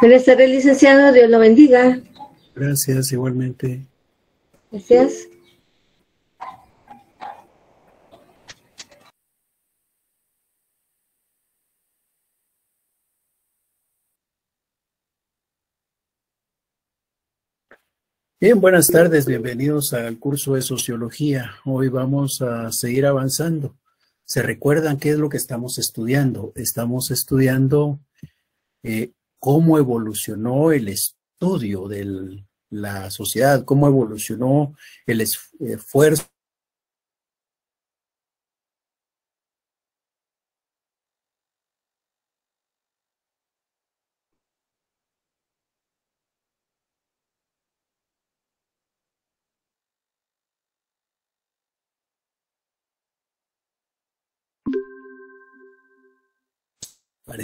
Buenas tardes, licenciado. Dios lo bendiga. Gracias, igualmente. Gracias. Bien, buenas tardes, bienvenidos al curso de sociología. Hoy vamos a seguir avanzando. ¿Se recuerdan qué es lo que estamos estudiando? Estamos estudiando eh, cómo evolucionó el estudio de la sociedad, cómo evolucionó el esfuerzo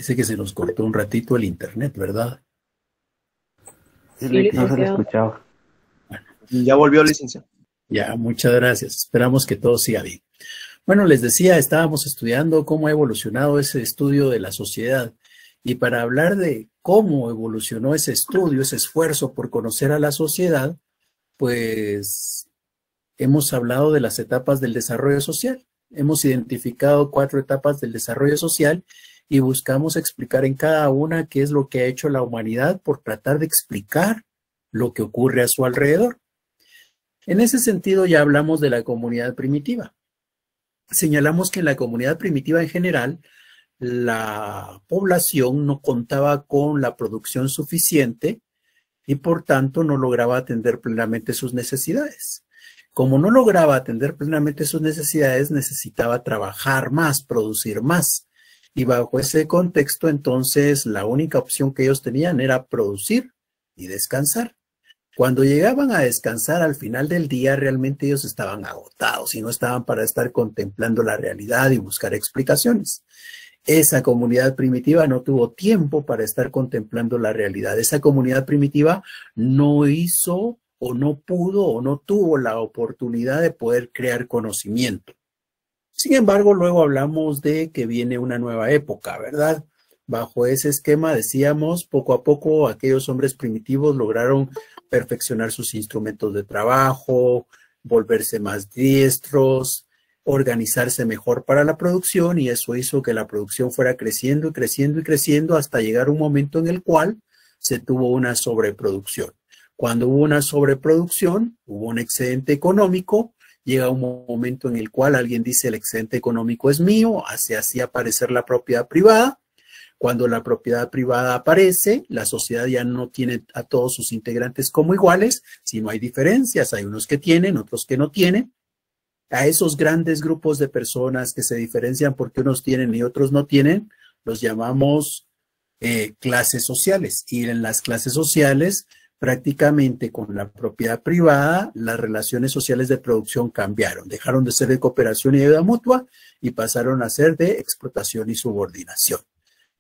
Dice que se nos cortó un ratito el internet, ¿verdad? Sí, no ya volvió, licenciado. Ya, muchas gracias. Esperamos que todo siga bien. Bueno, les decía, estábamos estudiando cómo ha evolucionado ese estudio de la sociedad. Y para hablar de cómo evolucionó ese estudio, ese esfuerzo por conocer a la sociedad, pues hemos hablado de las etapas del desarrollo social. Hemos identificado cuatro etapas del desarrollo social y buscamos explicar en cada una qué es lo que ha hecho la humanidad por tratar de explicar lo que ocurre a su alrededor. En ese sentido ya hablamos de la comunidad primitiva. Señalamos que en la comunidad primitiva en general, la población no contaba con la producción suficiente y por tanto no lograba atender plenamente sus necesidades. Como no lograba atender plenamente sus necesidades, necesitaba trabajar más, producir más. Y bajo ese contexto, entonces, la única opción que ellos tenían era producir y descansar. Cuando llegaban a descansar al final del día, realmente ellos estaban agotados y no estaban para estar contemplando la realidad y buscar explicaciones. Esa comunidad primitiva no tuvo tiempo para estar contemplando la realidad. Esa comunidad primitiva no hizo o no pudo o no tuvo la oportunidad de poder crear conocimiento. Sin embargo, luego hablamos de que viene una nueva época, ¿verdad? Bajo ese esquema, decíamos, poco a poco aquellos hombres primitivos lograron perfeccionar sus instrumentos de trabajo, volverse más diestros, organizarse mejor para la producción y eso hizo que la producción fuera creciendo y creciendo y creciendo hasta llegar un momento en el cual se tuvo una sobreproducción. Cuando hubo una sobreproducción, hubo un excedente económico llega un momento en el cual alguien dice el excedente económico es mío, hace así aparecer la propiedad privada. Cuando la propiedad privada aparece, la sociedad ya no tiene a todos sus integrantes como iguales, sino hay diferencias, hay unos que tienen, otros que no tienen. A esos grandes grupos de personas que se diferencian porque unos tienen y otros no tienen, los llamamos eh, clases sociales. Y en las clases sociales, prácticamente con la propiedad privada, las relaciones sociales de producción cambiaron, dejaron de ser de cooperación y ayuda mutua y pasaron a ser de explotación y subordinación.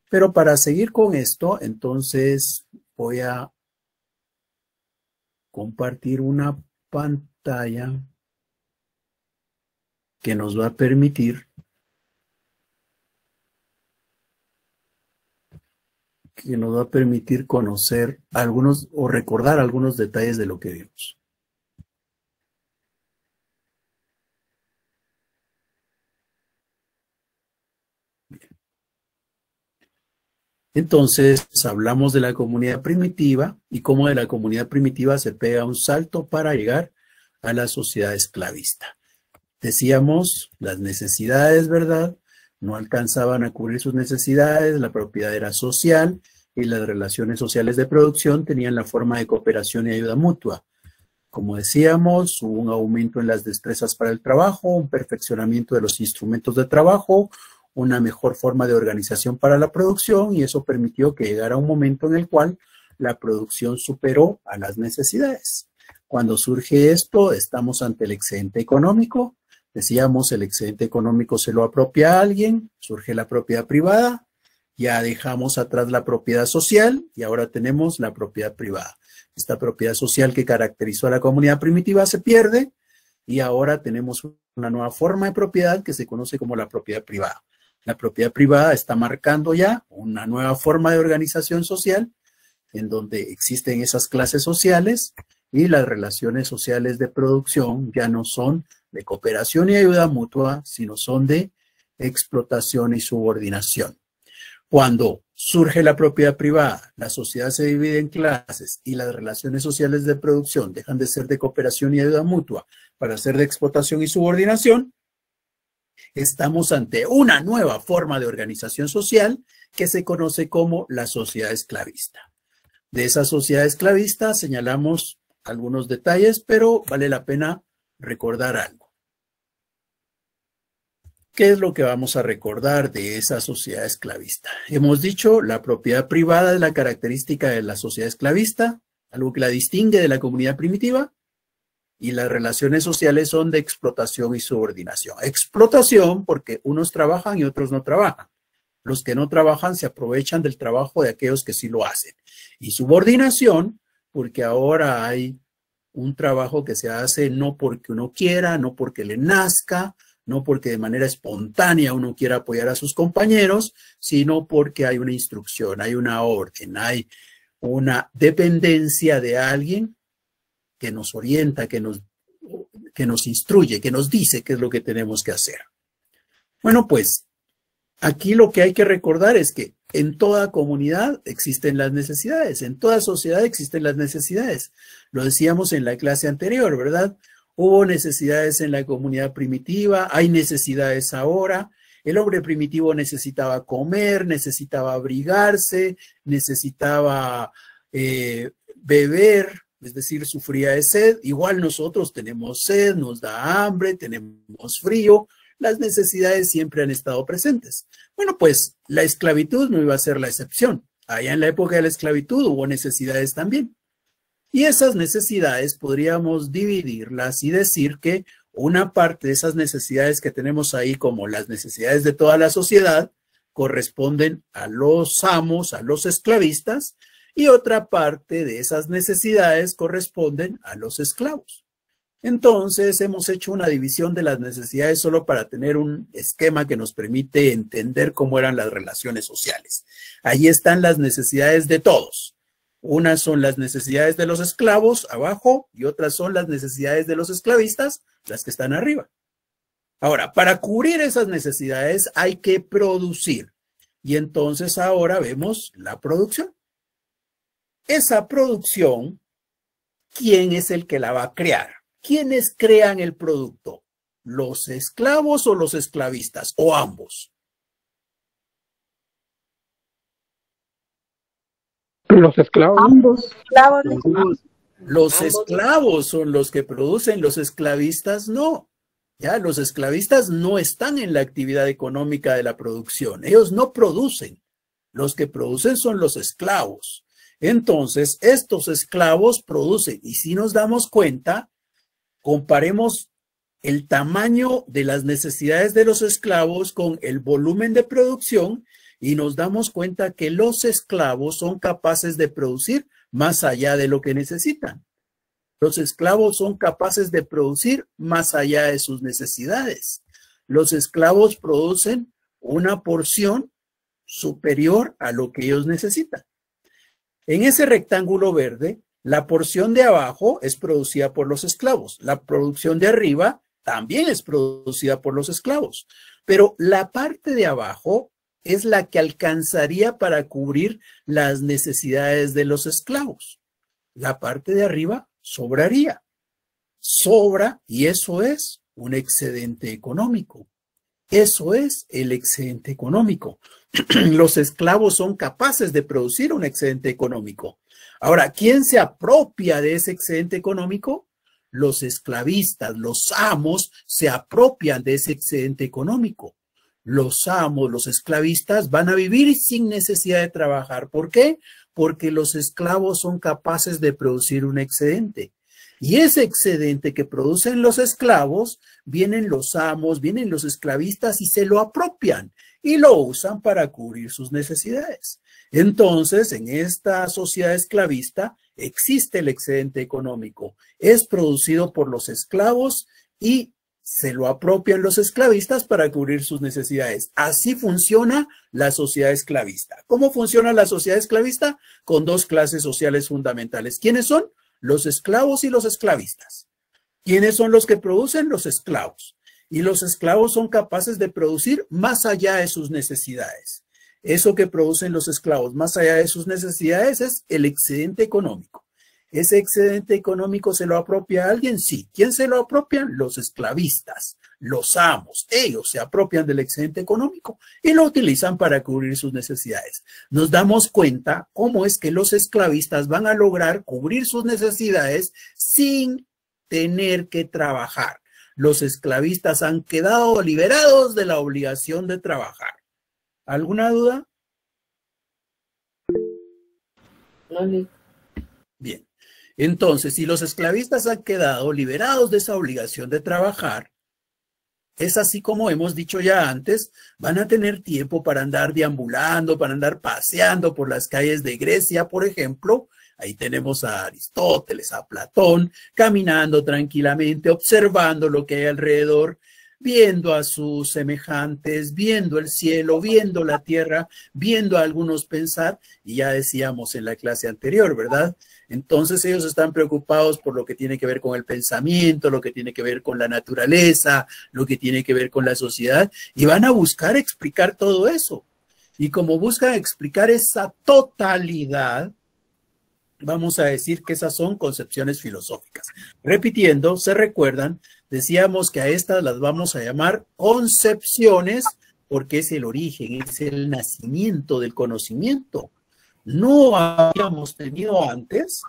Pero para seguir con esto, entonces voy a compartir una pantalla que nos va a permitir que nos va a permitir conocer algunos o recordar algunos detalles de lo que vimos. Entonces, hablamos de la comunidad primitiva y cómo de la comunidad primitiva se pega un salto para llegar a la sociedad esclavista. Decíamos las necesidades, ¿verdad? no alcanzaban a cubrir sus necesidades, la propiedad era social y las relaciones sociales de producción tenían la forma de cooperación y ayuda mutua. Como decíamos, hubo un aumento en las destrezas para el trabajo, un perfeccionamiento de los instrumentos de trabajo, una mejor forma de organización para la producción y eso permitió que llegara un momento en el cual la producción superó a las necesidades. Cuando surge esto, estamos ante el excedente económico, Decíamos, el excedente económico se lo apropia a alguien, surge la propiedad privada, ya dejamos atrás la propiedad social y ahora tenemos la propiedad privada. Esta propiedad social que caracterizó a la comunidad primitiva se pierde y ahora tenemos una nueva forma de propiedad que se conoce como la propiedad privada. La propiedad privada está marcando ya una nueva forma de organización social en donde existen esas clases sociales y las relaciones sociales de producción ya no son de cooperación y ayuda mutua, sino son de explotación y subordinación. Cuando surge la propiedad privada, la sociedad se divide en clases y las relaciones sociales de producción dejan de ser de cooperación y ayuda mutua para ser de explotación y subordinación, estamos ante una nueva forma de organización social que se conoce como la sociedad esclavista. De esa sociedad esclavista señalamos algunos detalles, pero vale la pena recordar algo. ¿Qué es lo que vamos a recordar de esa sociedad esclavista? Hemos dicho, la propiedad privada es la característica de la sociedad esclavista, algo que la distingue de la comunidad primitiva, y las relaciones sociales son de explotación y subordinación. Explotación porque unos trabajan y otros no trabajan. Los que no trabajan se aprovechan del trabajo de aquellos que sí lo hacen. Y subordinación porque ahora hay un trabajo que se hace no porque uno quiera, no porque le nazca, no porque de manera espontánea uno quiera apoyar a sus compañeros, sino porque hay una instrucción, hay una orden, hay una dependencia de alguien que nos orienta, que nos, que nos instruye, que nos dice qué es lo que tenemos que hacer. Bueno, pues aquí lo que hay que recordar es que en toda comunidad existen las necesidades, en toda sociedad existen las necesidades. Lo decíamos en la clase anterior, ¿verdad? Hubo necesidades en la comunidad primitiva, hay necesidades ahora. El hombre primitivo necesitaba comer, necesitaba abrigarse, necesitaba eh, beber, es decir, sufría de sed. Igual nosotros tenemos sed, nos da hambre, tenemos frío, las necesidades siempre han estado presentes. Bueno, pues la esclavitud no iba a ser la excepción. Allá en la época de la esclavitud hubo necesidades también. Y esas necesidades podríamos dividirlas y decir que una parte de esas necesidades que tenemos ahí, como las necesidades de toda la sociedad, corresponden a los amos, a los esclavistas, y otra parte de esas necesidades corresponden a los esclavos. Entonces hemos hecho una división de las necesidades solo para tener un esquema que nos permite entender cómo eran las relaciones sociales. Ahí están las necesidades de todos. Unas son las necesidades de los esclavos abajo y otras son las necesidades de los esclavistas, las que están arriba. Ahora, para cubrir esas necesidades hay que producir. Y entonces ahora vemos la producción. Esa producción, ¿quién es el que la va a crear? ¿Quiénes crean el producto? ¿Los esclavos o los esclavistas? ¿O ambos? Los esclavos. Ambos. Los esclavos son los que producen, los esclavistas no. Ya, los esclavistas no están en la actividad económica de la producción, ellos no producen. Los que producen son los esclavos. Entonces, estos esclavos producen, y si nos damos cuenta, comparemos el tamaño de las necesidades de los esclavos con el volumen de producción y nos damos cuenta que los esclavos son capaces de producir más allá de lo que necesitan. Los esclavos son capaces de producir más allá de sus necesidades. Los esclavos producen una porción superior a lo que ellos necesitan. En ese rectángulo verde la porción de abajo es producida por los esclavos. La producción de arriba también es producida por los esclavos. Pero la parte de abajo es la que alcanzaría para cubrir las necesidades de los esclavos. La parte de arriba sobraría. Sobra y eso es un excedente económico. Eso es el excedente económico. los esclavos son capaces de producir un excedente económico. Ahora, ¿quién se apropia de ese excedente económico? Los esclavistas, los amos se apropian de ese excedente económico. Los amos, los esclavistas van a vivir sin necesidad de trabajar. ¿Por qué? Porque los esclavos son capaces de producir un excedente. Y ese excedente que producen los esclavos, vienen los amos, vienen los esclavistas y se lo apropian y lo usan para cubrir sus necesidades. Entonces, en esta sociedad esclavista existe el excedente económico, es producido por los esclavos y se lo apropian los esclavistas para cubrir sus necesidades. Así funciona la sociedad esclavista. ¿Cómo funciona la sociedad esclavista? Con dos clases sociales fundamentales. ¿Quiénes son? Los esclavos y los esclavistas. ¿Quiénes son los que producen? Los esclavos y los esclavos son capaces de producir más allá de sus necesidades. Eso que producen los esclavos más allá de sus necesidades es el excedente económico. ¿Ese excedente económico se lo apropia alguien? Sí. ¿Quién se lo apropian? Los esclavistas, los amos. Ellos se apropian del excedente económico y lo utilizan para cubrir sus necesidades. Nos damos cuenta cómo es que los esclavistas van a lograr cubrir sus necesidades sin tener que trabajar los esclavistas han quedado liberados de la obligación de trabajar. ¿Alguna duda? No, Bien. Entonces, si los esclavistas han quedado liberados de esa obligación de trabajar, es así como hemos dicho ya antes, van a tener tiempo para andar deambulando, para andar paseando por las calles de Grecia, por ejemplo, Ahí tenemos a Aristóteles, a Platón, caminando tranquilamente, observando lo que hay alrededor, viendo a sus semejantes, viendo el cielo, viendo la tierra, viendo a algunos pensar, y ya decíamos en la clase anterior, ¿verdad? Entonces ellos están preocupados por lo que tiene que ver con el pensamiento, lo que tiene que ver con la naturaleza, lo que tiene que ver con la sociedad, y van a buscar explicar todo eso. Y como buscan explicar esa totalidad, vamos a decir que esas son concepciones filosóficas. Repitiendo, se recuerdan, decíamos que a estas las vamos a llamar concepciones porque es el origen, es el nacimiento del conocimiento. No habíamos tenido antes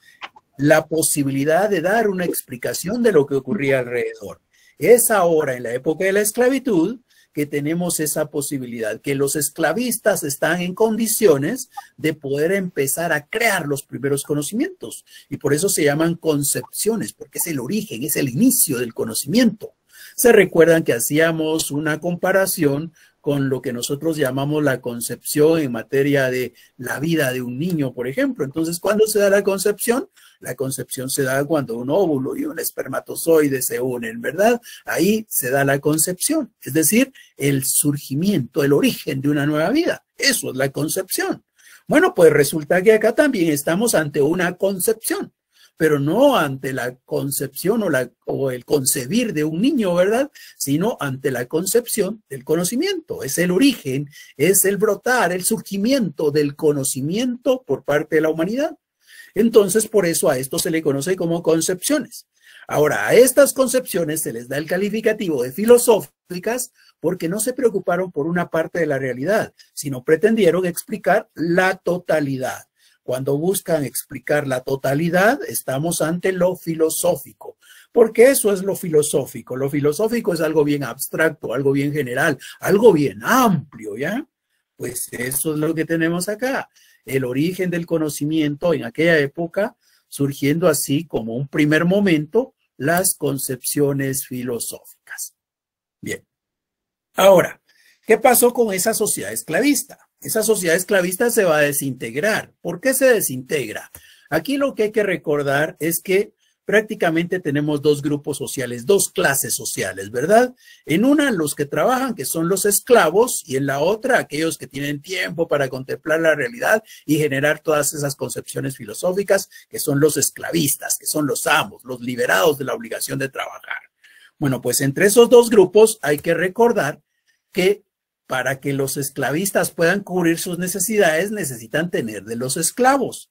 la posibilidad de dar una explicación de lo que ocurría alrededor. Es ahora, en la época de la esclavitud, que tenemos esa posibilidad, que los esclavistas están en condiciones de poder empezar a crear los primeros conocimientos. Y por eso se llaman concepciones, porque es el origen, es el inicio del conocimiento. Se recuerdan que hacíamos una comparación con lo que nosotros llamamos la concepción en materia de la vida de un niño, por ejemplo. Entonces, ¿cuándo se da la concepción? La concepción se da cuando un óvulo y un espermatozoide se unen, ¿verdad? Ahí se da la concepción, es decir, el surgimiento, el origen de una nueva vida. Eso es la concepción. Bueno, pues resulta que acá también estamos ante una concepción, pero no ante la concepción o, el concebir de un niño, ¿verdad? Sino ante la concepción del conocimiento. Es el origen, es el brotar, el surgimiento del conocimiento por parte de la humanidad. Entonces, por eso a esto se le conoce como concepciones. Ahora, a estas concepciones se les da el calificativo de filosóficas porque no se preocuparon por una parte de la realidad, sino pretendieron explicar la totalidad. Cuando buscan explicar la totalidad, estamos ante lo filosófico, porque eso es lo filosófico. Lo filosófico es algo bien abstracto, algo bien general, algo bien amplio, ¿ya? Pues eso es lo que tenemos acá el origen del conocimiento en aquella época, surgiendo así como un primer momento las concepciones filosóficas. Bien. Ahora, ¿qué pasó con esa sociedad esclavista? Esa sociedad esclavista se va a desintegrar. ¿Por qué se desintegra? Aquí lo que hay que recordar es que prácticamente tenemos dos grupos sociales, dos clases sociales, ¿verdad? En una los que trabajan, que son los esclavos, y en la otra aquellos que tienen tiempo para contemplar la realidad y generar todas esas concepciones filosóficas, que son los esclavistas, que son los amos, los liberados de la obligación de trabajar. Bueno, pues entre esos dos grupos hay que recordar que para que los esclavistas puedan cubrir sus necesidades necesitan tener de los esclavos.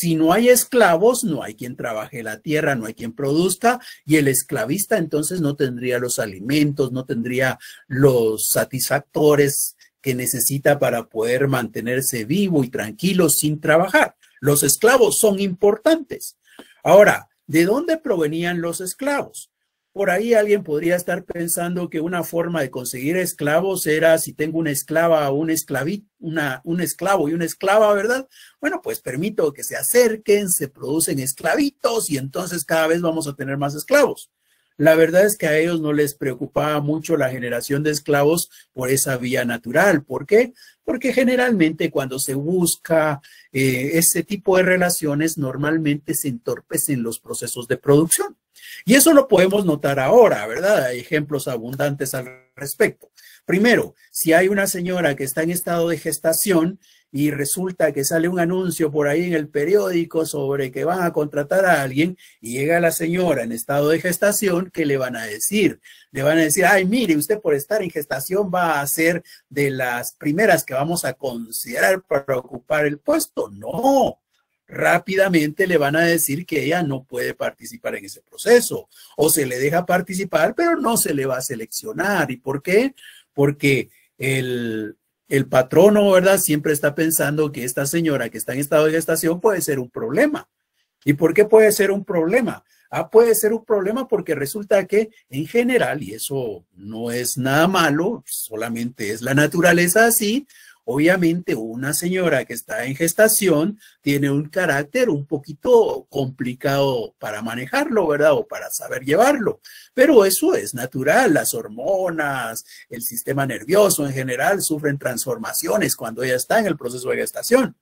Si no hay esclavos, no hay quien trabaje la tierra, no hay quien produzca, y el esclavista entonces no tendría los alimentos, no tendría los satisfactores que necesita para poder mantenerse vivo y tranquilo sin trabajar. Los esclavos son importantes. Ahora, ¿de dónde provenían los esclavos? Por ahí alguien podría estar pensando que una forma de conseguir esclavos era si tengo una esclava o un, esclavito, una, un esclavo y una esclava, ¿verdad? Bueno, pues permito que se acerquen, se producen esclavitos y entonces cada vez vamos a tener más esclavos. La verdad es que a ellos no les preocupaba mucho la generación de esclavos por esa vía natural. ¿Por qué? Porque generalmente cuando se busca eh, ese tipo de relaciones, normalmente se entorpecen los procesos de producción. Y eso lo podemos notar ahora, ¿verdad? Hay ejemplos abundantes al respecto. Primero, si hay una señora que está en estado de gestación y resulta que sale un anuncio por ahí en el periódico sobre que van a contratar a alguien y llega la señora en estado de gestación, ¿qué le van a decir? Le van a decir, ay, mire, usted por estar en gestación va a ser de las primeras que vamos a considerar para ocupar el puesto. No, rápidamente le van a decir que ella no puede participar en ese proceso o se le deja participar, pero no se le va a seleccionar. ¿Y por qué? Porque el, el patrono, ¿verdad? Siempre está pensando que esta señora que está en estado de gestación puede ser un problema. ¿Y por qué puede ser un problema? Ah, puede ser un problema porque resulta que en general, y eso no es nada malo, solamente es la naturaleza así, Obviamente una señora que está en gestación tiene un carácter un poquito complicado para manejarlo, ¿verdad? O para saber llevarlo. Pero eso es natural. Las hormonas, el sistema nervioso en general sufren transformaciones cuando ella está en el proceso de gestación.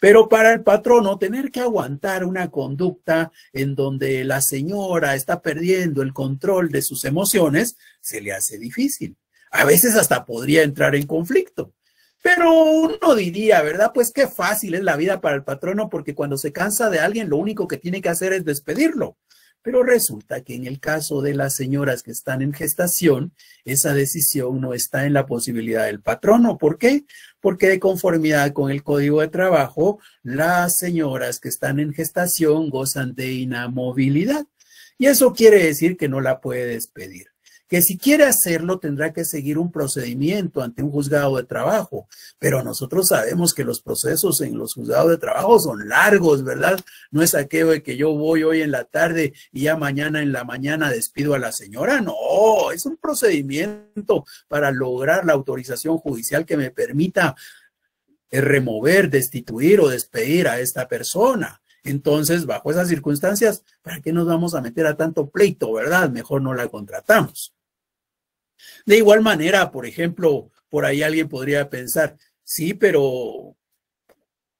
Pero para el patrono, tener que aguantar una conducta en donde la señora está perdiendo el control de sus emociones, se le hace difícil. A veces hasta podría entrar en conflicto. Pero uno diría, ¿verdad? Pues qué fácil es la vida para el patrono porque cuando se cansa de alguien lo único que tiene que hacer es despedirlo. Pero resulta que en el caso de las señoras que están en gestación, esa decisión no está en la posibilidad del patrono. ¿Por qué? Porque de conformidad con el Código de Trabajo, las señoras que están en gestación gozan de inamovilidad. Y eso quiere decir que no la puede despedir que si quiere hacerlo tendrá que seguir un procedimiento ante un juzgado de trabajo, pero nosotros sabemos que los procesos en los juzgados de trabajo son largos, ¿verdad? No es aquello de que yo voy hoy en la tarde y ya mañana en la mañana despido a la señora, no, es un procedimiento para lograr la autorización judicial que me permita eh, remover, destituir o despedir a esta persona. Entonces, bajo esas circunstancias, ¿para qué nos vamos a meter a tanto pleito, verdad? Mejor no la contratamos. De igual manera, por ejemplo, por ahí alguien podría pensar, sí, pero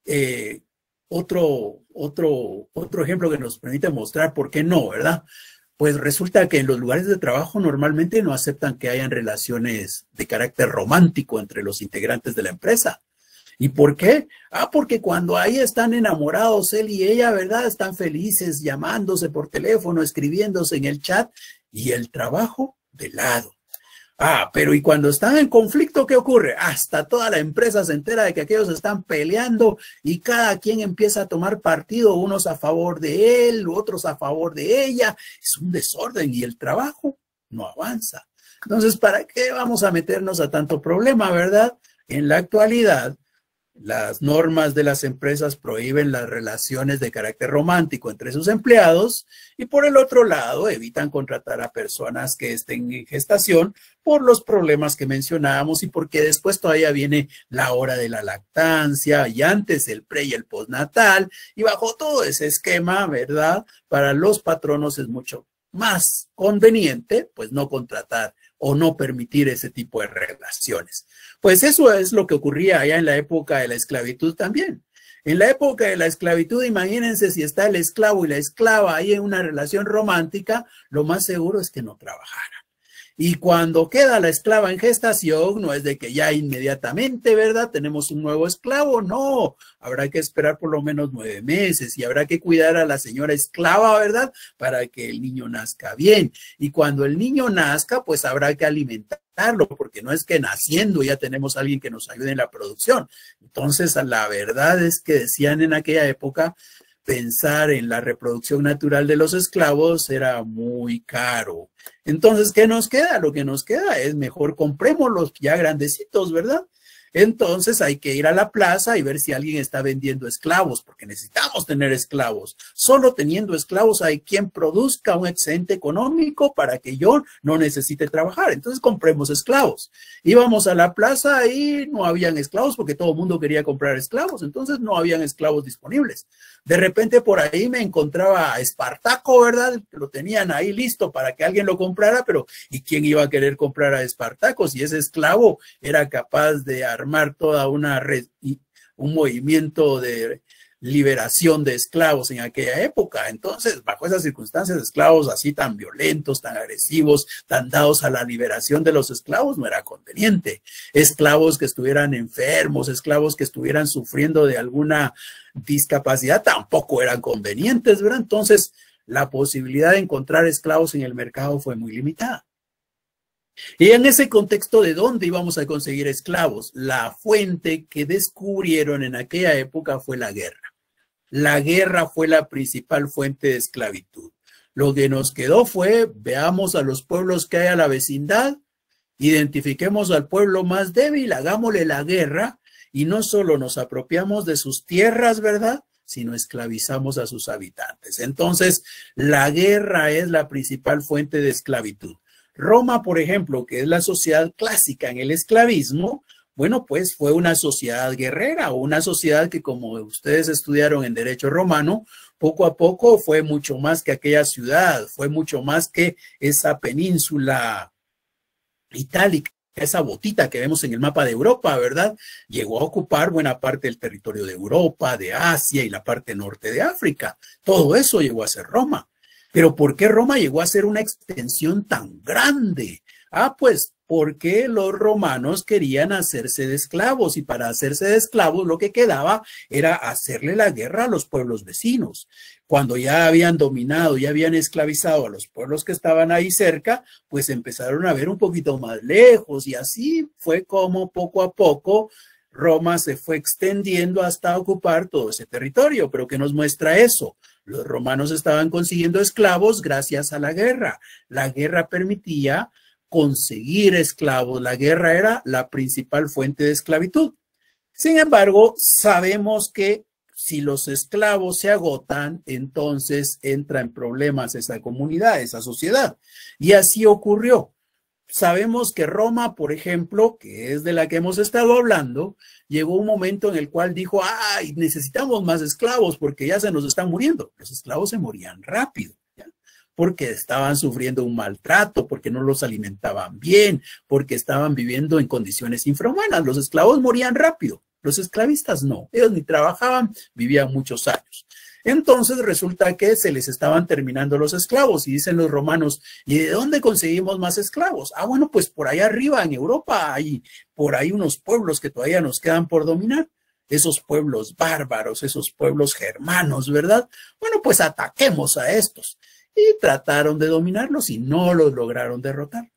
eh, otro, otro, otro ejemplo que nos permite mostrar por qué no, ¿verdad? Pues resulta que en los lugares de trabajo normalmente no aceptan que hayan relaciones de carácter romántico entre los integrantes de la empresa. ¿Y por qué? Ah, porque cuando ahí están enamorados él y ella, ¿verdad? Están felices llamándose por teléfono, escribiéndose en el chat y el trabajo de lado. Ah, pero ¿y cuando están en conflicto qué ocurre? Hasta toda la empresa se entera de que aquellos están peleando y cada quien empieza a tomar partido, unos a favor de él, otros a favor de ella. Es un desorden y el trabajo no avanza. Entonces, ¿para qué vamos a meternos a tanto problema, verdad? En la actualidad, las normas de las empresas prohíben las relaciones de carácter romántico entre sus empleados y por el otro lado evitan contratar a personas que estén en gestación por los problemas que mencionábamos y porque después todavía viene la hora de la lactancia y antes el pre y el postnatal y bajo todo ese esquema, ¿verdad? Para los patronos es mucho más conveniente pues no contratar o no permitir ese tipo de relaciones. Pues eso es lo que ocurría allá en la época de la esclavitud también. En la época de la esclavitud, imagínense si está el esclavo y la esclava ahí en una relación romántica, lo más seguro es que no trabajara. Y cuando queda la esclava en gestación, no es de que ya inmediatamente, ¿verdad? Tenemos un nuevo esclavo, no. Habrá que esperar por lo menos nueve meses y habrá que cuidar a la señora esclava, ¿verdad? Para que el niño nazca bien. Y cuando el niño nazca, pues habrá que alimentar porque no es que naciendo ya tenemos a alguien que nos ayude en la producción. Entonces, la verdad es que decían en aquella época, pensar en la reproducción natural de los esclavos era muy caro. Entonces, ¿qué nos queda? Lo que nos queda es mejor comprémoslos ya grandecitos, ¿verdad? Entonces hay que ir a la plaza y ver si alguien está vendiendo esclavos, porque necesitamos tener esclavos. Solo teniendo esclavos hay quien produzca un excedente económico para que yo no necesite trabajar. Entonces compremos esclavos. Íbamos a la plaza y no habían esclavos porque todo el mundo quería comprar esclavos, entonces no habían esclavos disponibles. De repente por ahí me encontraba a Espartaco, ¿verdad? Lo tenían ahí listo para que alguien lo comprara, pero ¿y quién iba a querer comprar a Espartaco si ese esclavo era capaz de armar toda una red, un movimiento de liberación de esclavos en aquella época. Entonces, bajo esas circunstancias, esclavos así tan violentos, tan agresivos, tan dados a la liberación de los esclavos, no era conveniente. Esclavos que estuvieran enfermos, esclavos que estuvieran sufriendo de alguna discapacidad, tampoco eran convenientes, ¿verdad? Entonces, la posibilidad de encontrar esclavos en el mercado fue muy limitada. Y en ese contexto, ¿de dónde íbamos a conseguir esclavos? La fuente que descubrieron en aquella época fue la guerra. La guerra fue la principal fuente de esclavitud. Lo que nos quedó fue, veamos a los pueblos que hay a la vecindad, identifiquemos al pueblo más débil, hagámosle la guerra y no solo nos apropiamos de sus tierras, ¿verdad? sino esclavizamos a sus habitantes. Entonces, la guerra es la principal fuente de esclavitud. Roma, por ejemplo, que es la sociedad clásica en el esclavismo, bueno, pues fue una sociedad guerrera, una sociedad que como ustedes estudiaron en Derecho Romano, poco a poco fue mucho más que aquella ciudad, fue mucho más que esa península itálica esa botita que vemos en el mapa de Europa, ¿verdad? Llegó a ocupar buena parte del territorio de Europa, de Asia y la parte norte de África. Todo eso llegó a ser Roma. Pero ¿por qué Roma llegó a ser una extensión tan grande? Ah, pues porque los romanos querían hacerse de esclavos y para hacerse de esclavos lo que quedaba era hacerle la guerra a los pueblos vecinos. Cuando ya habían dominado, ya habían esclavizado a los pueblos que estaban ahí cerca, pues empezaron a ver un poquito más lejos y así fue como poco a poco Roma se fue extendiendo hasta ocupar todo ese territorio. Pero ¿qué nos muestra eso? Los romanos estaban consiguiendo esclavos gracias a la guerra. La guerra permitía conseguir esclavos. La guerra era la principal fuente de esclavitud. Sin embargo, sabemos que si los esclavos se agotan, entonces entra en problemas esa comunidad, esa sociedad. Y así ocurrió. Sabemos que Roma, por ejemplo, que es de la que hemos estado hablando, llegó un momento en el cual dijo, ay, necesitamos más esclavos porque ya se nos están muriendo. Los esclavos se morían rápido porque estaban sufriendo un maltrato, porque no los alimentaban bien, porque estaban viviendo en condiciones infrahumanas. Los esclavos morían rápido, los esclavistas no, ellos ni trabajaban, vivían muchos años. Entonces resulta que se les estaban terminando los esclavos y dicen los romanos, ¿y de dónde conseguimos más esclavos? Ah, bueno, pues por allá arriba en Europa hay por ahí unos pueblos que todavía nos quedan por dominar, esos pueblos bárbaros, esos pueblos germanos, ¿verdad? Bueno, pues ataquemos a estos y trataron de dominarlos y no los lograron derrotar.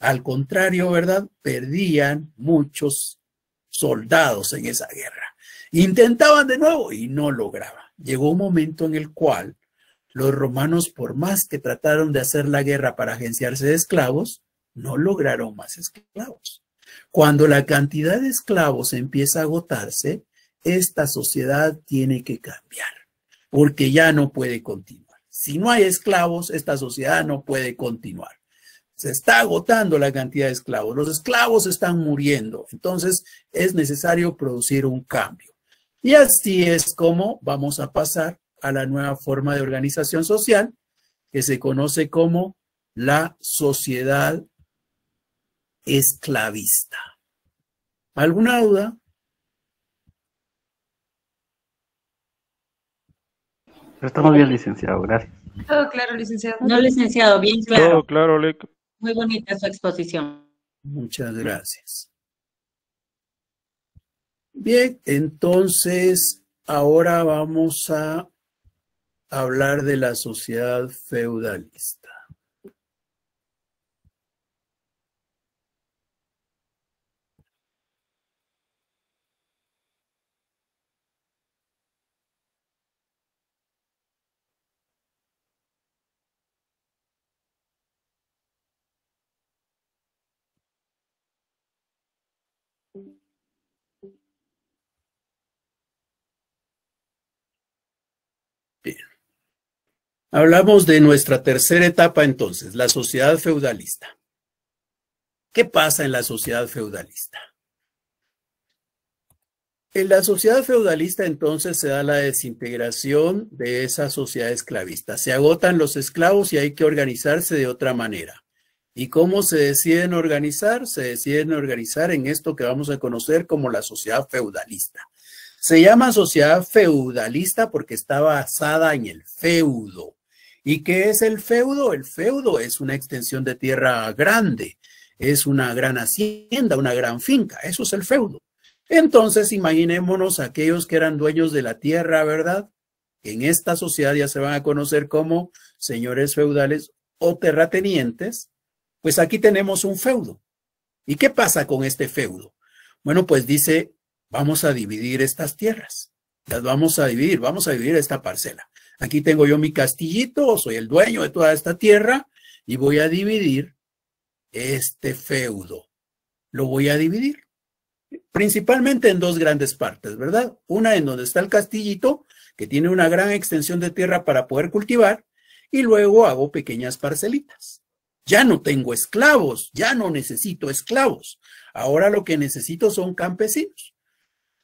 Al contrario, ¿verdad? Perdían muchos soldados en esa guerra. Intentaban de nuevo y no lograban. Llegó un momento en el cual los romanos, por más que trataron de hacer la guerra para agenciarse de esclavos, no lograron más esclavos. Cuando la cantidad de esclavos empieza a agotarse, esta sociedad tiene que cambiar, porque ya no puede continuar. Si no hay esclavos, esta sociedad no puede continuar. Se está agotando la cantidad de esclavos. Los esclavos están muriendo. Entonces es necesario producir un cambio. Y así es como vamos a pasar a la nueva forma de organización social que se conoce como la sociedad esclavista. ¿Alguna duda? estamos bien, licenciado, gracias. Todo oh, claro, licenciado. No, licenciado, bien claro. Todo claro, Lic. Muy bonita su exposición. Muchas gracias. Bien, entonces ahora vamos a hablar de la sociedad feudalista. Hablamos de nuestra tercera etapa entonces, la sociedad feudalista. ¿Qué pasa en la sociedad feudalista? En la sociedad feudalista entonces se da la desintegración de esa sociedad esclavista. Se agotan los esclavos y hay que organizarse de otra manera. ¿Y cómo se deciden organizar? Se deciden organizar en esto que vamos a conocer como la sociedad feudalista. Se llama sociedad feudalista porque está basada en el feudo. ¿Y qué es el feudo? El feudo es una extensión de tierra grande, es una gran hacienda, una gran finca, eso es el feudo. Entonces, imaginémonos aquellos que eran dueños de la tierra, ¿verdad? En esta sociedad ya se van a conocer como señores feudales o terratenientes. Pues aquí tenemos un feudo. ¿Y qué pasa con este feudo? Bueno, pues dice, vamos a dividir estas tierras. Las vamos a dividir, vamos a dividir esta parcela. Aquí tengo yo mi castillito, soy el dueño de toda esta tierra y voy a dividir este feudo. Lo voy a dividir principalmente en dos grandes partes, ¿verdad? Una en donde está el castillito, que tiene una gran extensión de tierra para poder cultivar, y luego hago pequeñas parcelitas. Ya no tengo esclavos, ya no necesito esclavos. Ahora lo que necesito son campesinos.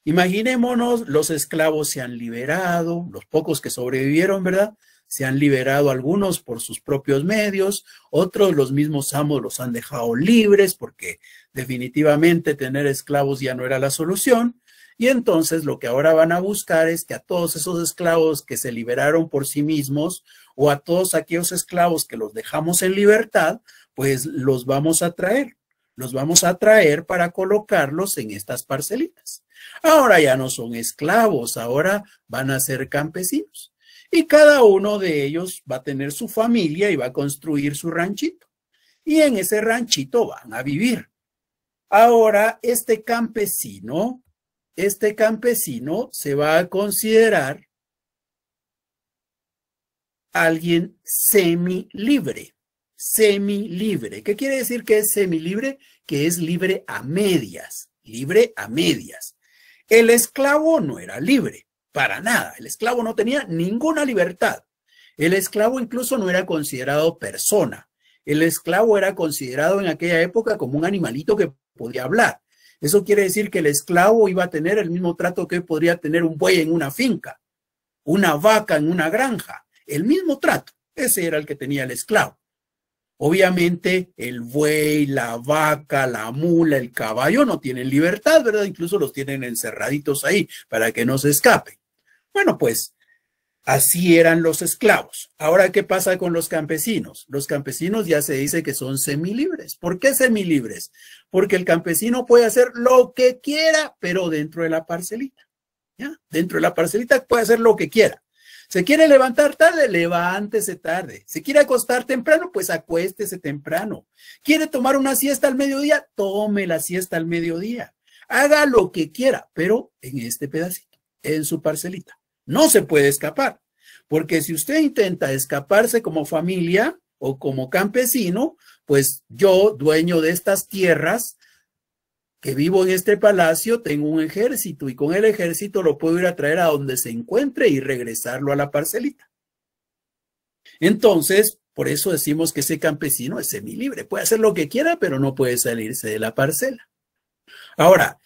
Imaginémonos, los esclavos se han liberado, los pocos que sobrevivieron, ¿verdad? Se han liberado algunos por sus propios medios, otros los mismos amos los han dejado libres porque definitivamente tener esclavos ya no era la solución. Y entonces lo que ahora van a buscar es que a todos esos esclavos que se liberaron por sí mismos o a todos aquellos esclavos que los dejamos en libertad, pues los vamos a traer, los vamos a traer para colocarlos en estas parcelitas. Ahora ya no son esclavos, ahora van a ser campesinos. Y cada uno de ellos va a tener su familia y va a construir su ranchito. Y en ese ranchito van a vivir. Ahora, este campesino, este campesino se va a considerar alguien semi-libre. Semi-libre. ¿Qué quiere decir que es semi-libre? Que es libre a medias. Libre a medias. El esclavo no era libre, para nada. El esclavo no tenía ninguna libertad. El esclavo incluso no era considerado persona. El esclavo era considerado en aquella época como un animalito que podía hablar. Eso quiere decir que el esclavo iba a tener el mismo trato que podría tener un buey en una finca, una vaca en una granja, el mismo trato. Ese era el que tenía el esclavo. Obviamente el buey, la vaca, la mula, el caballo no tienen libertad, ¿verdad? Incluso los tienen encerraditos ahí para que no se escape. Bueno, pues así eran los esclavos. Ahora, ¿qué pasa con los campesinos? Los campesinos ya se dice que son semilibres. ¿Por qué semilibres? Porque el campesino puede hacer lo que quiera, pero dentro de la parcelita. ¿ya? Dentro de la parcelita puede hacer lo que quiera. Se quiere levantar tarde, levántese tarde. Se quiere acostar temprano, pues acuéstese temprano. Quiere tomar una siesta al mediodía, tome la siesta al mediodía. Haga lo que quiera, pero en este pedacito, en su parcelita. No se puede escapar, porque si usted intenta escaparse como familia o como campesino, pues yo, dueño de estas tierras, que vivo en este palacio, tengo un ejército y con el ejército lo puedo ir a traer a donde se encuentre y regresarlo a la parcelita. Entonces, por eso decimos que ese campesino es semilibre, puede hacer lo que quiera, pero no puede salirse de la parcela. Ahora,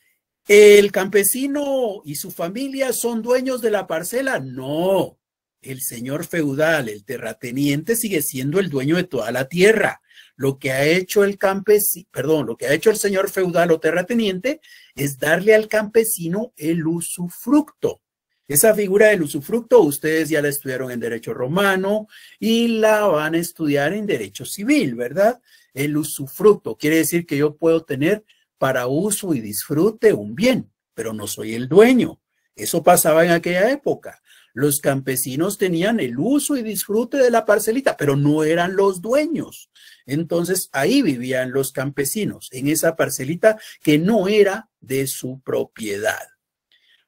¿el campesino y su familia son dueños de la parcela? No, el señor feudal, el terrateniente, sigue siendo el dueño de toda la tierra lo que ha hecho el campesino, perdón, lo que ha hecho el señor feudal o terrateniente es darle al campesino el usufructo. Esa figura del usufructo ustedes ya la estudiaron en derecho romano y la van a estudiar en derecho civil, ¿verdad? El usufructo quiere decir que yo puedo tener para uso y disfrute un bien, pero no soy el dueño. Eso pasaba en aquella época. Los campesinos tenían el uso y disfrute de la parcelita, pero no eran los dueños. Entonces ahí vivían los campesinos, en esa parcelita que no era de su propiedad.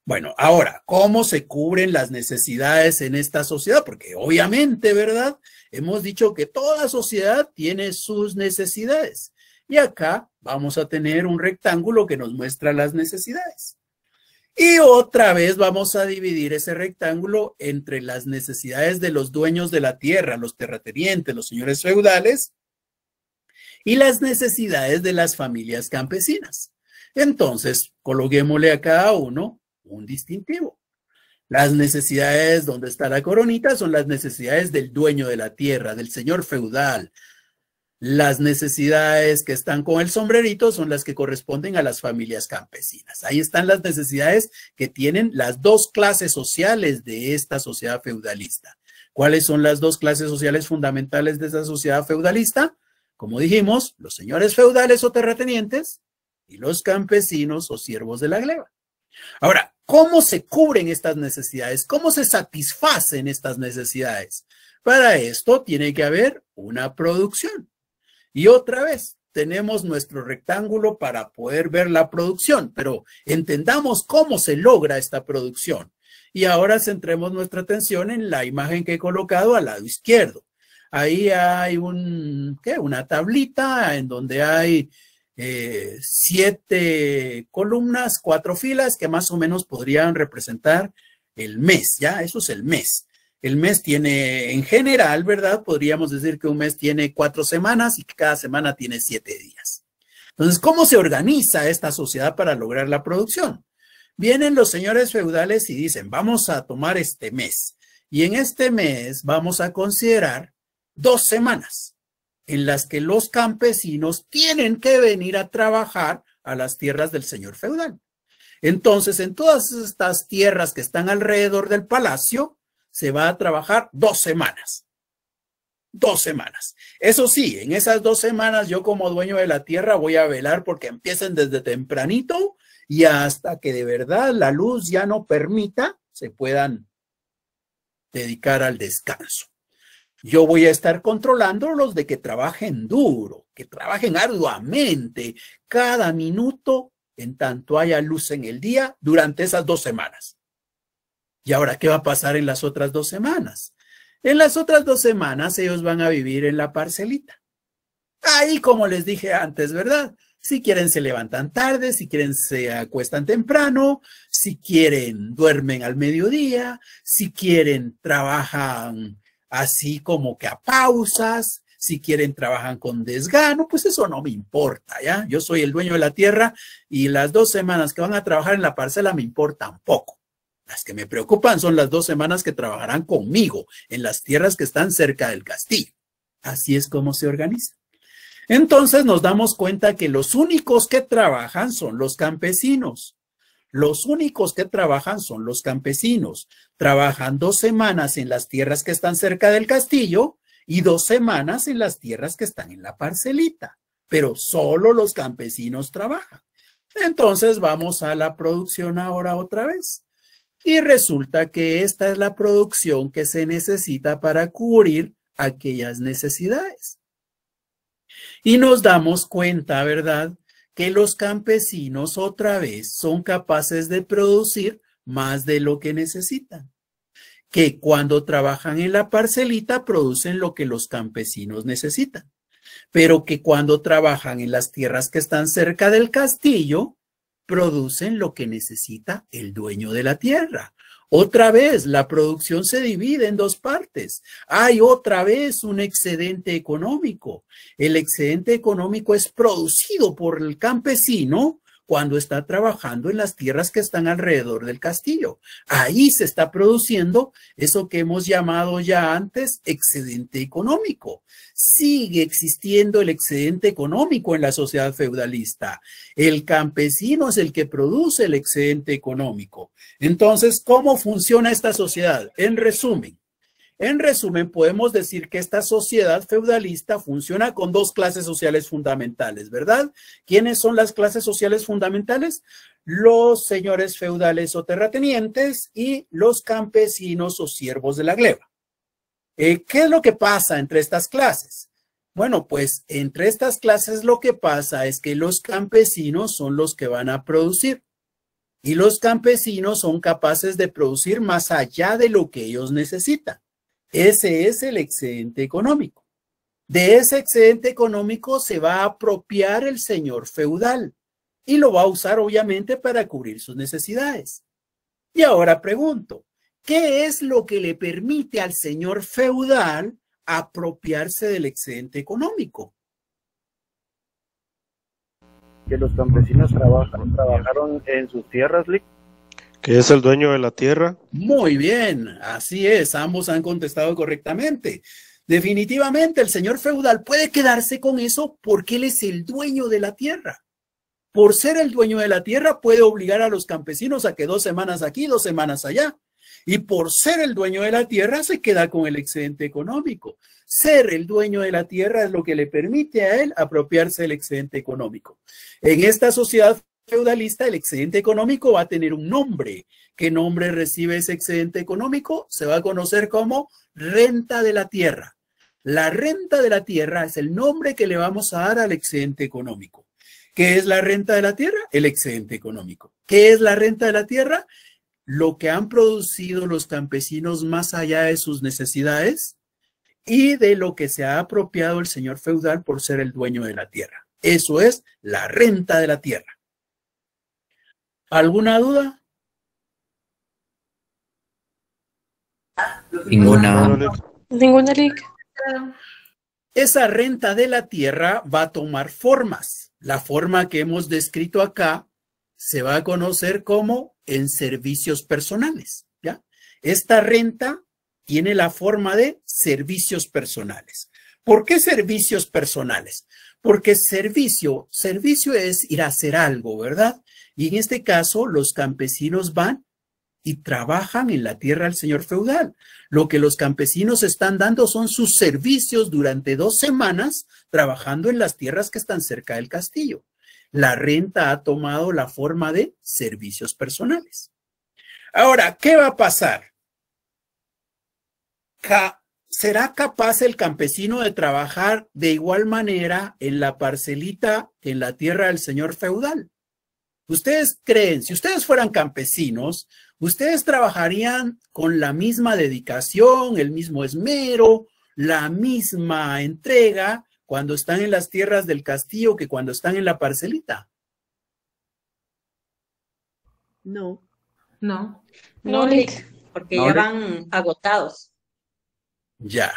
Bueno, ahora, ¿cómo se cubren las necesidades en esta sociedad? Porque obviamente, ¿verdad? Hemos dicho que toda sociedad tiene sus necesidades. Y acá vamos a tener un rectángulo que nos muestra las necesidades. Y otra vez vamos a dividir ese rectángulo entre las necesidades de los dueños de la tierra, los terratenientes, los señores feudales, y las necesidades de las familias campesinas. Entonces, coloquémosle a cada uno un distintivo. Las necesidades donde está la coronita son las necesidades del dueño de la tierra, del señor feudal, las necesidades que están con el sombrerito son las que corresponden a las familias campesinas. Ahí están las necesidades que tienen las dos clases sociales de esta sociedad feudalista. ¿Cuáles son las dos clases sociales fundamentales de esta sociedad feudalista? Como dijimos, los señores feudales o terratenientes y los campesinos o siervos de la gleba. Ahora, ¿cómo se cubren estas necesidades? ¿Cómo se satisfacen estas necesidades? Para esto tiene que haber una producción. Y otra vez tenemos nuestro rectángulo para poder ver la producción, pero entendamos cómo se logra esta producción. Y ahora centremos nuestra atención en la imagen que he colocado al lado izquierdo. Ahí hay una tablita en donde hay eh, siete columnas, cuatro filas que más o menos podrían representar el mes, ¿ya? Eso es el mes. El mes tiene, en general, ¿verdad? Podríamos decir que un mes tiene cuatro semanas y que cada semana tiene siete días. Entonces, ¿cómo se organiza esta sociedad para lograr la producción? Vienen los señores feudales y dicen, vamos a tomar este mes. Y en este mes vamos a considerar dos semanas en las que los campesinos tienen que venir a trabajar a las tierras del señor feudal. Entonces, en todas estas tierras que están alrededor del palacio, se va a trabajar dos semanas. Dos semanas. Eso sí, en esas dos semanas yo como dueño de la tierra voy a velar porque empiecen desde tempranito y hasta que de verdad la luz ya no permita, se puedan dedicar al descanso. Yo voy a estar controlando los de que trabajen duro, que trabajen arduamente cada minuto en tanto haya luz en el día durante esas dos semanas. ¿Y ahora qué va a pasar en las otras dos semanas? En las otras dos semanas ellos van a vivir en la parcelita. Ahí como les dije antes, ¿verdad? Si quieren se levantan tarde, si quieren se acuestan temprano, si quieren duermen al mediodía, si quieren trabajan así como que a pausas, si quieren trabajan con desgano, pues eso no me importa, ¿ya? Yo soy el dueño de la tierra y las dos semanas que van a trabajar en la parcela me importan poco. Las que me preocupan son las dos semanas que trabajarán conmigo en las tierras que están cerca del castillo. Así es como se organiza. Entonces nos damos cuenta que los únicos que trabajan son los campesinos. Los únicos que trabajan son los campesinos. Trabajan dos semanas en las tierras que están cerca del castillo y dos semanas en las tierras que están en la parcelita. Pero solo los campesinos trabajan. Entonces vamos a la producción ahora otra vez. Y resulta que esta es la producción que se necesita para cubrir aquellas necesidades. Y nos damos cuenta, ¿verdad?, que los campesinos otra vez son capaces de producir más de lo que necesitan, que cuando trabajan en la parcelita producen lo que los campesinos necesitan, pero que cuando trabajan en las tierras que están cerca del castillo, producen lo que necesita el dueño de la tierra. Otra vez, la producción se divide en dos partes. Hay otra vez un excedente económico. El excedente económico es producido por el campesino cuando está trabajando en las tierras que están alrededor del castillo. Ahí se está produciendo eso que hemos llamado ya antes excedente económico. Sigue existiendo el excedente económico en la sociedad feudalista. El campesino es el que produce el excedente económico. Entonces, ¿cómo funciona esta sociedad? En resumen, en resumen, podemos decir que esta sociedad feudalista funciona con dos clases sociales fundamentales, ¿verdad? ¿Quiénes son las clases sociales fundamentales? Los señores feudales o terratenientes y los campesinos o siervos de la gleba. Eh, ¿Qué es lo que pasa entre estas clases? Bueno, pues entre estas clases lo que pasa es que los campesinos son los que van a producir y los campesinos son capaces de producir más allá de lo que ellos necesitan. Ese es el excedente económico. De ese excedente económico se va a apropiar el señor feudal y lo va a usar obviamente para cubrir sus necesidades. Y ahora pregunto, ¿qué es lo que le permite al señor feudal apropiarse del excedente económico? Que los campesinos trabajaron, trabajaron en sus tierras, que es el dueño de la tierra. Muy bien, así es, ambos han contestado correctamente. Definitivamente el señor feudal puede quedarse con eso porque él es el dueño de la tierra. Por ser el dueño de la tierra puede obligar a los campesinos a que dos semanas aquí, dos semanas allá. Y por ser el dueño de la tierra se queda con el excedente económico. Ser el dueño de la tierra es lo que le permite a él apropiarse del excedente económico. En esta sociedad feudalista, el excedente económico va a tener un nombre. ¿Qué nombre recibe ese excedente económico? Se va a conocer como renta de la tierra. La renta de la tierra es el nombre que le vamos a dar al excedente económico. ¿Qué es la renta de la tierra? El excedente económico. ¿Qué es la renta de la tierra? Lo que han producido los campesinos más allá de sus necesidades y de lo que se ha apropiado el señor feudal por ser el dueño de la tierra. Eso es la renta de la tierra. ¿Alguna duda? Ninguna. Ninguna, Rick. Esa renta de la tierra va a tomar formas. La forma que hemos descrito acá se va a conocer como en servicios personales. ¿ya? Esta renta tiene la forma de servicios personales. ¿Por qué servicios personales? Porque servicio, servicio es ir a hacer algo, ¿verdad? Y en este caso, los campesinos van y trabajan en la tierra del señor feudal. Lo que los campesinos están dando son sus servicios durante dos semanas trabajando en las tierras que están cerca del castillo. La renta ha tomado la forma de servicios personales. Ahora, ¿qué va a pasar? ¿Será capaz el campesino de trabajar de igual manera en la parcelita en la tierra del señor feudal? Ustedes creen, si ustedes fueran campesinos, ustedes trabajarían con la misma dedicación, el mismo esmero, la misma entrega cuando están en las tierras del castillo que cuando están en la parcelita. No, no, no, porque ya van agotados. Ya.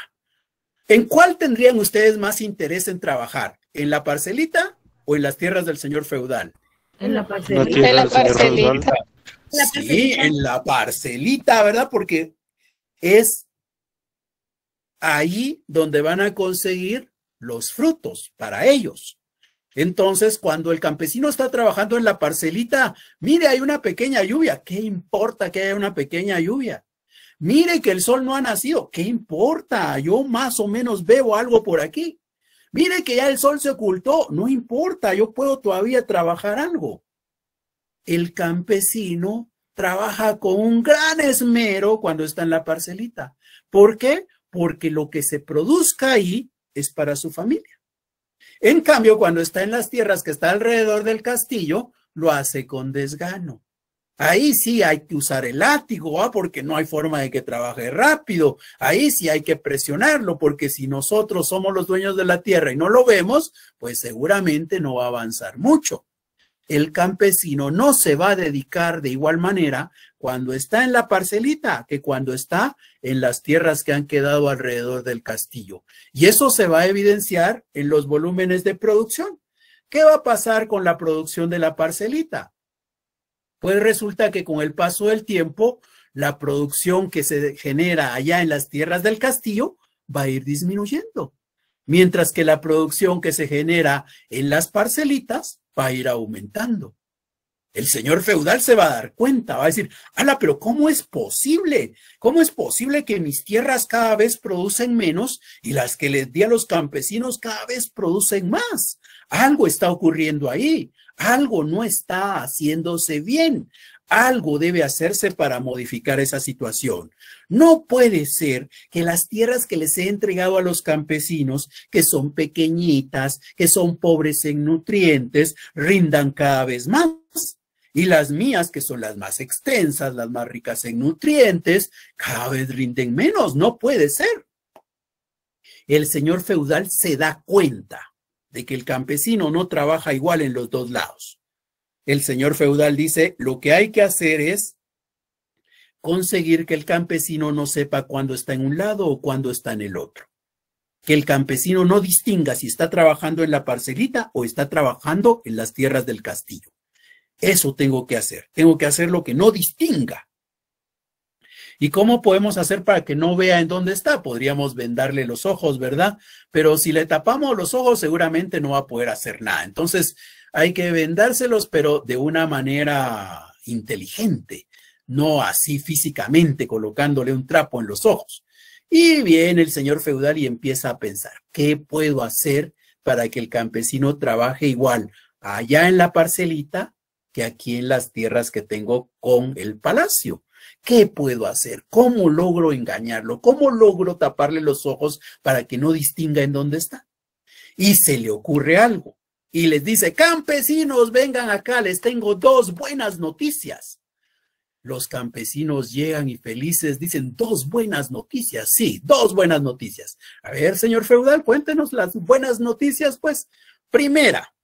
¿En cuál tendrían ustedes más interés en trabajar? ¿En la parcelita o en las tierras del señor feudal? En la parcelita. en la parcelita. sí, en la parcelita, ¿verdad? Porque es ahí donde van a conseguir los frutos para ellos. Entonces, cuando el campesino está trabajando en la parcelita, mire, hay una pequeña lluvia, ¿qué importa que haya una pequeña lluvia? Mire que el sol no ha nacido, ¿qué importa? Yo más o menos veo algo por aquí. Mire que ya el sol se ocultó, no importa, yo puedo todavía trabajar algo. El campesino trabaja con un gran esmero cuando está en la parcelita. ¿Por qué? Porque lo que se produzca ahí es para su familia. En cambio, cuando está en las tierras que está alrededor del castillo, lo hace con desgano. Ahí sí hay que usar el látigo, ¿ah? porque no hay forma de que trabaje rápido. Ahí sí hay que presionarlo, porque si nosotros somos los dueños de la tierra y no lo vemos, pues seguramente no va a avanzar mucho. El campesino no se va a dedicar de igual manera cuando está en la parcelita que cuando está en las tierras que han quedado alrededor del castillo. Y eso se va a evidenciar en los volúmenes de producción. ¿Qué va a pasar con la producción de la parcelita? Pues resulta que con el paso del tiempo, la producción que se genera allá en las tierras del castillo va a ir disminuyendo, mientras que la producción que se genera en las parcelitas va a ir aumentando. El señor feudal se va a dar cuenta, va a decir, ala, pero ¿cómo es posible? ¿Cómo es posible que mis tierras cada vez producen menos y las que les di a los campesinos cada vez producen más? Algo está ocurriendo ahí, algo no está haciéndose bien, algo debe hacerse para modificar esa situación. No puede ser que las tierras que les he entregado a los campesinos, que son pequeñitas, que son pobres en nutrientes, rindan cada vez más. Y las mías, que son las más extensas, las más ricas en nutrientes, cada vez rinden menos. No puede ser. El señor feudal se da cuenta de que el campesino no trabaja igual en los dos lados. El señor feudal dice, lo que hay que hacer es conseguir que el campesino no sepa cuándo está en un lado o cuándo está en el otro. Que el campesino no distinga si está trabajando en la parcelita o está trabajando en las tierras del castillo. Eso tengo que hacer. Tengo que hacer lo que no distinga ¿Y cómo podemos hacer para que no vea en dónde está? Podríamos vendarle los ojos, ¿verdad? Pero si le tapamos los ojos, seguramente no va a poder hacer nada. Entonces, hay que vendárselos, pero de una manera inteligente, no así físicamente colocándole un trapo en los ojos. Y viene el señor feudal y empieza a pensar, ¿qué puedo hacer para que el campesino trabaje igual allá en la parcelita que aquí en las tierras que tengo con el palacio? ¿Qué puedo hacer? ¿Cómo logro engañarlo? ¿Cómo logro taparle los ojos para que no distinga en dónde está? Y se le ocurre algo y les dice, campesinos, vengan acá, les tengo dos buenas noticias. Los campesinos llegan y felices dicen, dos buenas noticias, sí, dos buenas noticias. A ver, señor feudal, cuéntenos las buenas noticias, pues. Primera,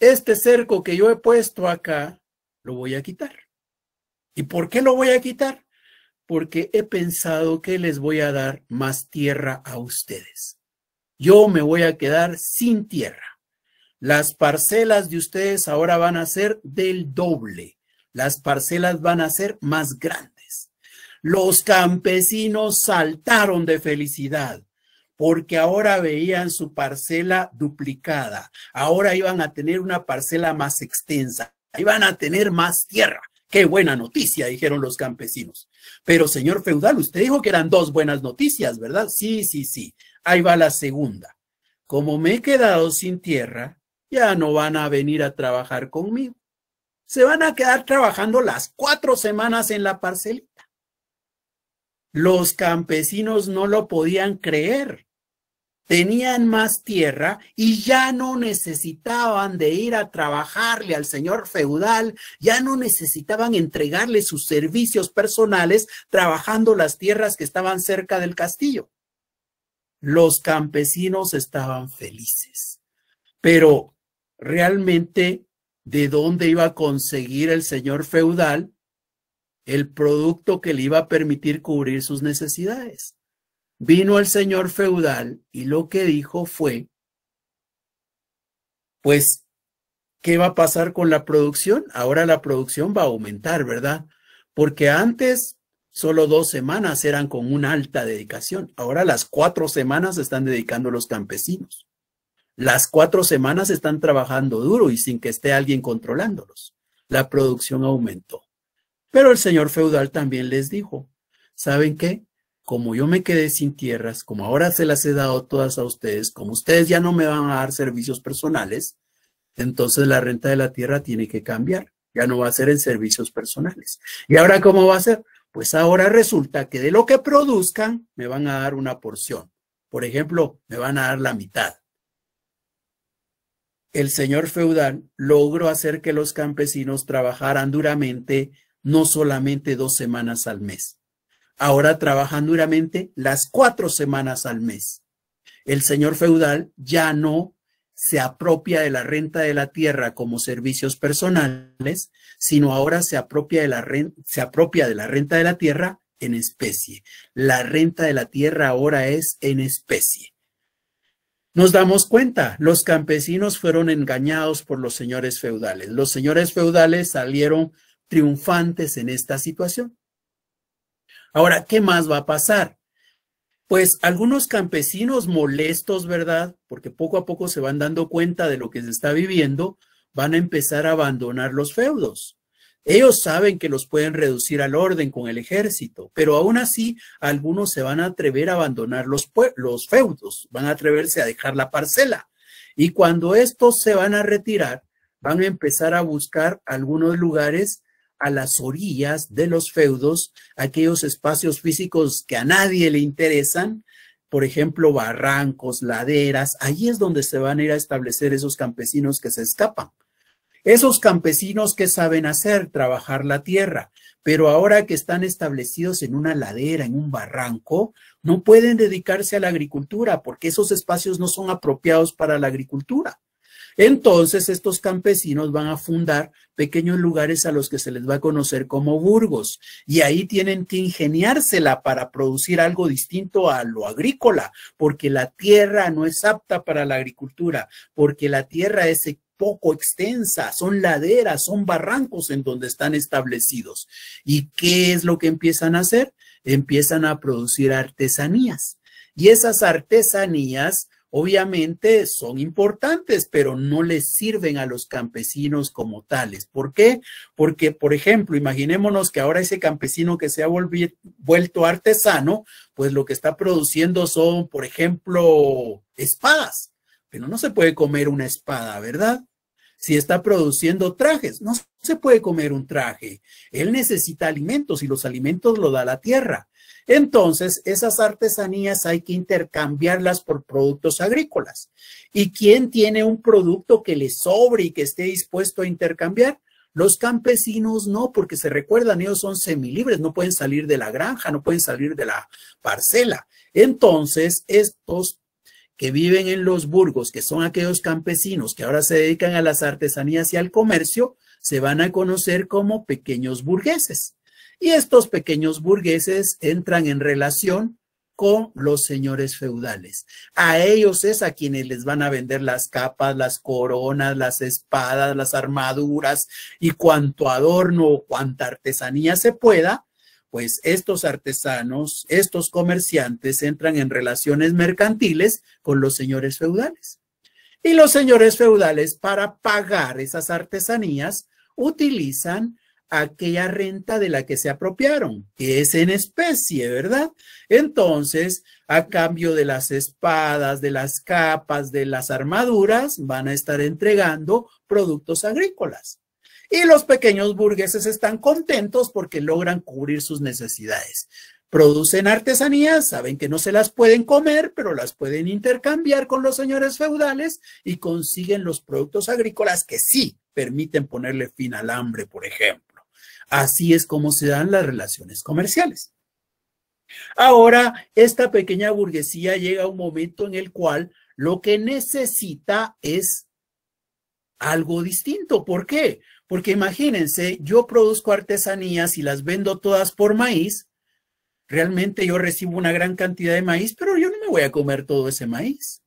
este cerco que yo he puesto acá, lo voy a quitar. ¿Y por qué lo voy a quitar? Porque he pensado que les voy a dar más tierra a ustedes. Yo me voy a quedar sin tierra. Las parcelas de ustedes ahora van a ser del doble. Las parcelas van a ser más grandes. Los campesinos saltaron de felicidad porque ahora veían su parcela duplicada. Ahora iban a tener una parcela más extensa. Iban a tener más tierra Qué buena noticia, dijeron los campesinos. Pero señor feudal, usted dijo que eran dos buenas noticias, ¿verdad? Sí, sí, sí. Ahí va la segunda. Como me he quedado sin tierra, ya no van a venir a trabajar conmigo. Se van a quedar trabajando las cuatro semanas en la parcelita. Los campesinos no lo podían creer tenían más tierra y ya no necesitaban de ir a trabajarle al señor feudal, ya no necesitaban entregarle sus servicios personales trabajando las tierras que estaban cerca del castillo. Los campesinos estaban felices, pero realmente, ¿de dónde iba a conseguir el señor feudal el producto que le iba a permitir cubrir sus necesidades? Vino el señor feudal y lo que dijo fue, pues, ¿qué va a pasar con la producción? Ahora la producción va a aumentar, ¿verdad? Porque antes solo dos semanas eran con una alta dedicación, ahora las cuatro semanas están dedicando los campesinos. Las cuatro semanas están trabajando duro y sin que esté alguien controlándolos. La producción aumentó. Pero el señor feudal también les dijo, ¿saben qué? como yo me quedé sin tierras, como ahora se las he dado todas a ustedes, como ustedes ya no me van a dar servicios personales, entonces la renta de la tierra tiene que cambiar, ya no va a ser en servicios personales. ¿Y ahora cómo va a ser? Pues ahora resulta que de lo que produzcan me van a dar una porción. Por ejemplo, me van a dar la mitad. El señor feudal logró hacer que los campesinos trabajaran duramente no solamente dos semanas al mes, Ahora trabajan duramente las cuatro semanas al mes. El señor feudal ya no se apropia de la renta de la tierra como servicios personales, sino ahora se apropia de la, renta, se apropia de la renta de la tierra en especie. La renta de la tierra ahora es en especie. Nos damos cuenta, los campesinos fueron engañados por los señores feudales. Los señores feudales salieron triunfantes en esta situación. Ahora, ¿qué más va a pasar? Pues algunos campesinos molestos, ¿verdad? Porque poco a poco se van dando cuenta de lo que se está viviendo, van a empezar a abandonar los feudos. Ellos saben que los pueden reducir al orden con el ejército, pero aún así algunos se van a atrever a abandonar los, los feudos, van a atreverse a dejar la parcela. Y cuando estos se van a retirar, van a empezar a buscar algunos lugares a las orillas de los feudos, aquellos espacios físicos que a nadie le interesan, por ejemplo, barrancos, laderas, ahí es donde se van a ir a establecer esos campesinos que se escapan. Esos campesinos que saben hacer, trabajar la tierra, pero ahora que están establecidos en una ladera, en un barranco, no pueden dedicarse a la agricultura porque esos espacios no son apropiados para la agricultura. Entonces estos campesinos van a fundar pequeños lugares a los que se les va a conocer como burgos y ahí tienen que ingeniársela para producir algo distinto a lo agrícola, porque la tierra no es apta para la agricultura, porque la tierra es poco extensa, son laderas, son barrancos en donde están establecidos. ¿Y qué es lo que empiezan a hacer? Empiezan a producir artesanías. Y esas artesanías obviamente son importantes, pero no les sirven a los campesinos como tales. ¿Por qué? Porque, por ejemplo, imaginémonos que ahora ese campesino que se ha vuelto artesano, pues lo que está produciendo son, por ejemplo, espadas, pero no se puede comer una espada, ¿verdad? si está produciendo trajes. No se puede comer un traje. Él necesita alimentos y los alimentos los da la tierra. Entonces, esas artesanías hay que intercambiarlas por productos agrícolas. ¿Y quién tiene un producto que le sobre y que esté dispuesto a intercambiar? Los campesinos no, porque se recuerdan, ellos son semilibres, no pueden salir de la granja, no pueden salir de la parcela. Entonces, estos que viven en los burgos, que son aquellos campesinos que ahora se dedican a las artesanías y al comercio, se van a conocer como pequeños burgueses. Y estos pequeños burgueses entran en relación con los señores feudales. A ellos es a quienes les van a vender las capas, las coronas, las espadas, las armaduras y cuanto adorno o cuanta artesanía se pueda, pues estos artesanos, estos comerciantes entran en relaciones mercantiles con los señores feudales. Y los señores feudales para pagar esas artesanías utilizan aquella renta de la que se apropiaron, que es en especie, ¿verdad? Entonces, a cambio de las espadas, de las capas, de las armaduras, van a estar entregando productos agrícolas. Y los pequeños burgueses están contentos porque logran cubrir sus necesidades. Producen artesanías, saben que no se las pueden comer, pero las pueden intercambiar con los señores feudales y consiguen los productos agrícolas que sí permiten ponerle fin al hambre, por ejemplo. Así es como se dan las relaciones comerciales. Ahora, esta pequeña burguesía llega a un momento en el cual lo que necesita es algo distinto. ¿Por qué? Porque imagínense, yo produzco artesanías y las vendo todas por maíz. Realmente yo recibo una gran cantidad de maíz, pero yo no me voy a comer todo ese maíz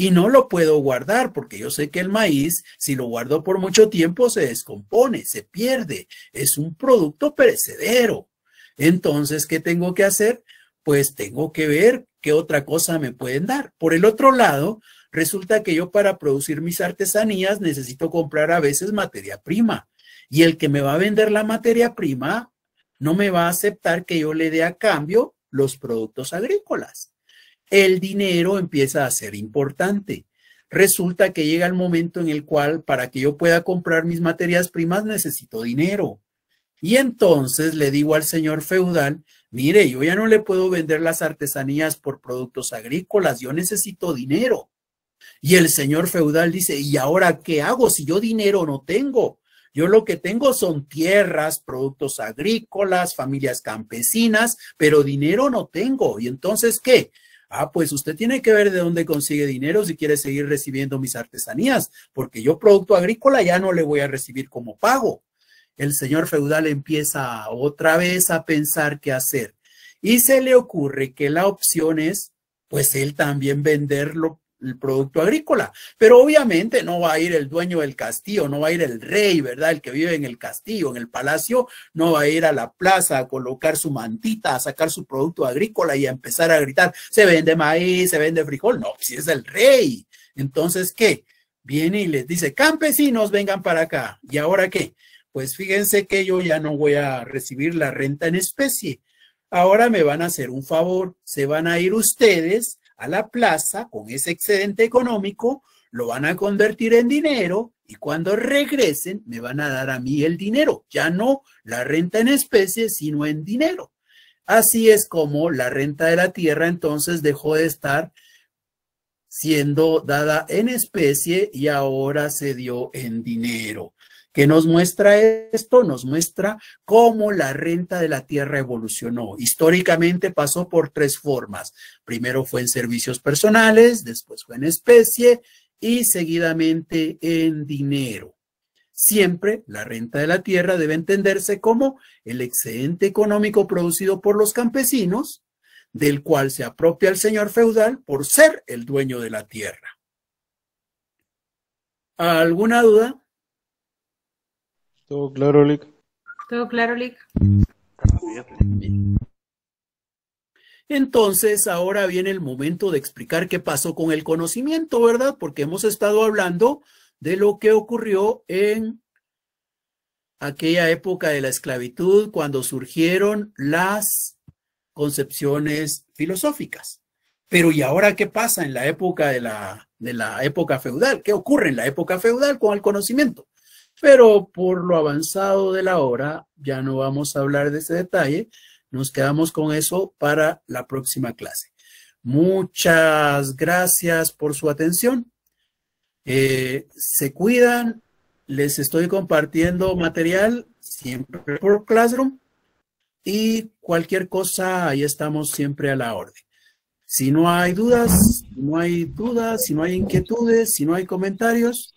y no lo puedo guardar porque yo sé que el maíz, si lo guardo por mucho tiempo, se descompone, se pierde, es un producto perecedero. Entonces, ¿qué tengo que hacer? Pues tengo que ver qué otra cosa me pueden dar. Por el otro lado, resulta que yo para producir mis artesanías necesito comprar a veces materia prima y el que me va a vender la materia prima no me va a aceptar que yo le dé a cambio los productos agrícolas el dinero empieza a ser importante. Resulta que llega el momento en el cual para que yo pueda comprar mis materias primas necesito dinero. Y entonces le digo al señor feudal, mire, yo ya no le puedo vender las artesanías por productos agrícolas, yo necesito dinero. Y el señor feudal dice, ¿y ahora qué hago si yo dinero no tengo? Yo lo que tengo son tierras, productos agrícolas, familias campesinas, pero dinero no tengo. ¿Y entonces qué? Ah, pues usted tiene que ver de dónde consigue dinero si quiere seguir recibiendo mis artesanías, porque yo producto agrícola ya no le voy a recibir como pago. El señor feudal empieza otra vez a pensar qué hacer y se le ocurre que la opción es, pues él también venderlo el producto agrícola. Pero obviamente no va a ir el dueño del castillo, no va a ir el rey, ¿verdad? El que vive en el castillo, en el palacio, no va a ir a la plaza a colocar su mantita, a sacar su producto agrícola y a empezar a gritar, se vende maíz, se vende frijol. No, si es el rey. Entonces, ¿qué? Viene y les dice, campesinos, vengan para acá. ¿Y ahora qué? Pues fíjense que yo ya no voy a recibir la renta en especie. Ahora me van a hacer un favor, se van a ir ustedes a la plaza con ese excedente económico, lo van a convertir en dinero y cuando regresen me van a dar a mí el dinero, ya no la renta en especie, sino en dinero. Así es como la renta de la tierra entonces dejó de estar siendo dada en especie y ahora se dio en dinero. ¿Qué nos muestra esto? Nos muestra cómo la renta de la tierra evolucionó. Históricamente pasó por tres formas. Primero fue en servicios personales, después fue en especie y seguidamente en dinero. Siempre la renta de la tierra debe entenderse como el excedente económico producido por los campesinos, del cual se apropia el señor feudal por ser el dueño de la tierra. ¿Alguna duda? ¿Todo claro, Lick? ¿Todo claro, Lick? Entonces, ahora viene el momento de explicar qué pasó con el conocimiento, ¿verdad? Porque hemos estado hablando de lo que ocurrió en aquella época de la esclavitud cuando surgieron las concepciones filosóficas. Pero ¿y ahora qué pasa en la época de la, de la época feudal? ¿Qué ocurre en la época feudal con el conocimiento? pero por lo avanzado de la hora ya no vamos a hablar de ese detalle, nos quedamos con eso para la próxima clase. Muchas gracias por su atención. Eh, se cuidan, les estoy compartiendo material siempre por Classroom y cualquier cosa, ahí estamos siempre a la orden. Si no hay dudas, si no hay dudas, si no hay inquietudes, si no hay comentarios,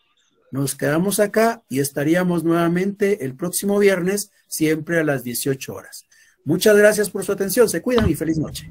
nos quedamos acá y estaríamos nuevamente el próximo viernes, siempre a las 18 horas. Muchas gracias por su atención. Se cuidan y feliz noche.